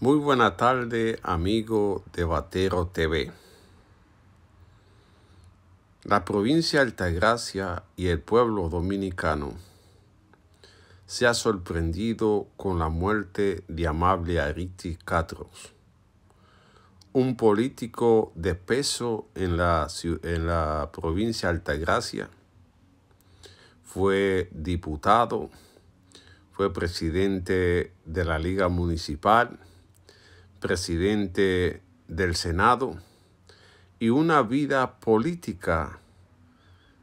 Muy buena tarde, amigo de Batero TV. La provincia de Altagracia y el pueblo dominicano se ha sorprendido con la muerte de Amable Ariti Catros, un político de peso en la, en la provincia de Altagracia. Fue diputado, fue presidente de la Liga Municipal, presidente del Senado y una vida política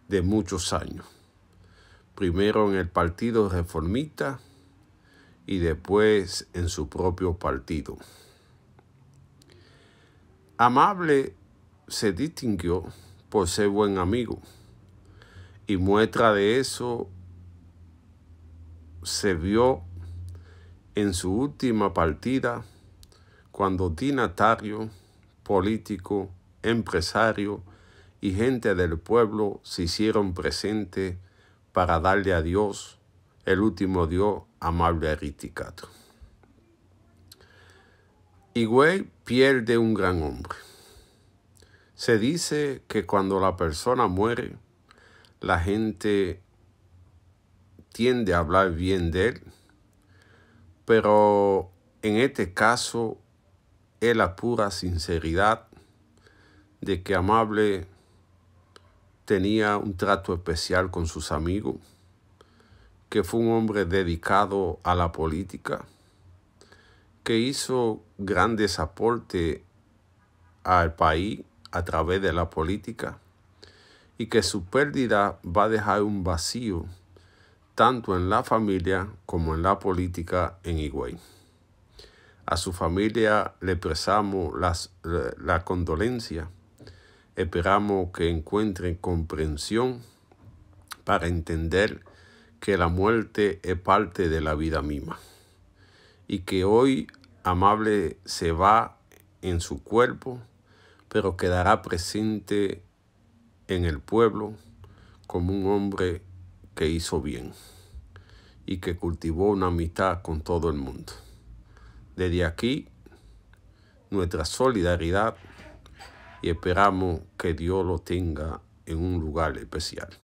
de muchos años. Primero en el Partido Reformista y después en su propio partido. Amable se distinguió por ser buen amigo y muestra de eso se vio en su última partida cuando dinatario, político, empresario y gente del pueblo se hicieron presente para darle a Dios el último Dios amable eriticato. Higüey pierde un gran hombre. Se dice que cuando la persona muere, la gente tiende a hablar bien de él, pero en este caso la pura sinceridad de que Amable tenía un trato especial con sus amigos, que fue un hombre dedicado a la política, que hizo grandes aportes al país a través de la política y que su pérdida va a dejar un vacío tanto en la familia como en la política en Higüey. A su familia le expresamos las, la condolencia. Esperamos que encuentren comprensión para entender que la muerte es parte de la vida misma y que hoy amable se va en su cuerpo, pero quedará presente en el pueblo como un hombre que hizo bien y que cultivó una amistad con todo el mundo. Desde aquí, nuestra solidaridad y esperamos que Dios lo tenga en un lugar especial.